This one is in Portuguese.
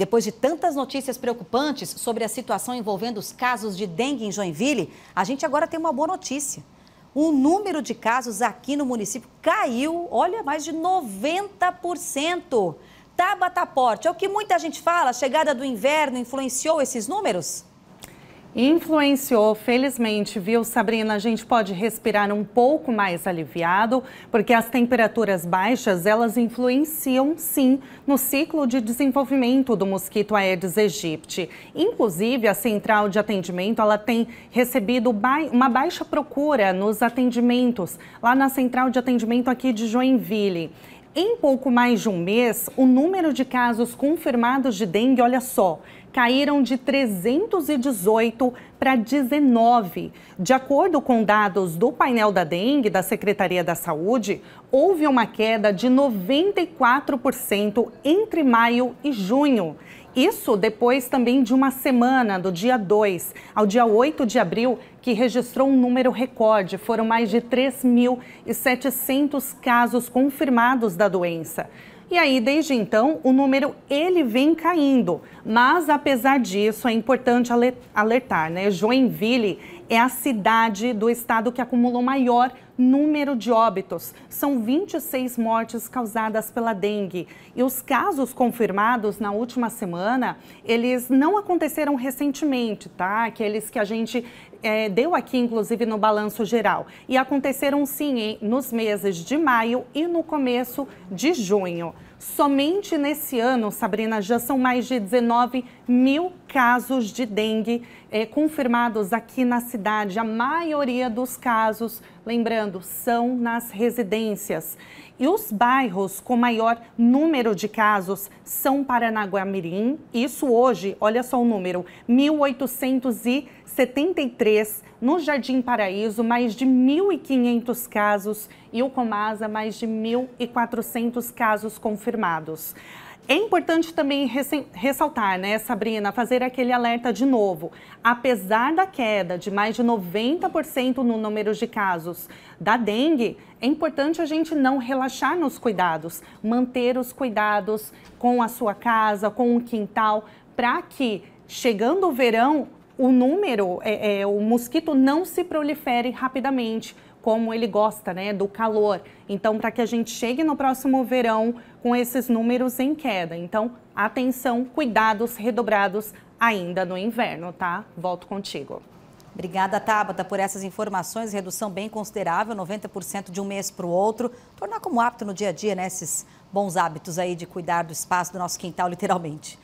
Depois de tantas notícias preocupantes sobre a situação envolvendo os casos de dengue em Joinville, a gente agora tem uma boa notícia. O número de casos aqui no município caiu, olha, mais de 90%. Tabata Porte, é o que muita gente fala, a chegada do inverno influenciou esses números? Influenciou, felizmente, viu, Sabrina? A gente pode respirar um pouco mais aliviado, porque as temperaturas baixas, elas influenciam, sim, no ciclo de desenvolvimento do mosquito Aedes aegypti. Inclusive, a central de atendimento, ela tem recebido uma baixa procura nos atendimentos, lá na central de atendimento aqui de Joinville. Em pouco mais de um mês, o número de casos confirmados de dengue, olha só, caíram de 318 para 19. De acordo com dados do painel da dengue da Secretaria da Saúde, houve uma queda de 94% entre maio e junho. Isso depois também de uma semana, do dia 2 ao dia 8 de abril, que registrou um número recorde. Foram mais de 3.700 casos confirmados da doença. E aí, desde então, o número ele vem caindo. Mas, apesar disso, é importante alertar, né? Joinville é a cidade do estado que acumulou maior número de óbitos. São 26 mortes causadas pela dengue. E os casos confirmados na última semana, eles não aconteceram recentemente, tá? Aqueles que a gente é, deu aqui, inclusive, no balanço geral. E aconteceram sim nos meses de maio e no começo de junho. Somente nesse ano, Sabrina, já são mais de 19 mil casos de dengue eh, confirmados aqui na cidade. A maioria dos casos Lembrando, são nas residências. E os bairros com maior número de casos são Paranaguamirim, isso hoje, olha só o número, 1873 no Jardim Paraíso, mais de 1.500 casos e o Comasa, mais de 1.400 casos confirmados. É importante também ressaltar, né, Sabrina, fazer aquele alerta de novo. Apesar da queda de mais de 90% no número de casos da dengue, é importante a gente não relaxar nos cuidados, manter os cuidados com a sua casa, com o quintal, para que chegando o verão, o número, é, é, o mosquito não se prolifere rapidamente como ele gosta, né, do calor. Então, para que a gente chegue no próximo verão com esses números em queda. Então, atenção, cuidados redobrados ainda no inverno, tá? Volto contigo. Obrigada, Tabata, por essas informações. Redução bem considerável, 90% de um mês para o outro. Tornar como hábito no dia a dia, né, esses bons hábitos aí de cuidar do espaço do nosso quintal, literalmente.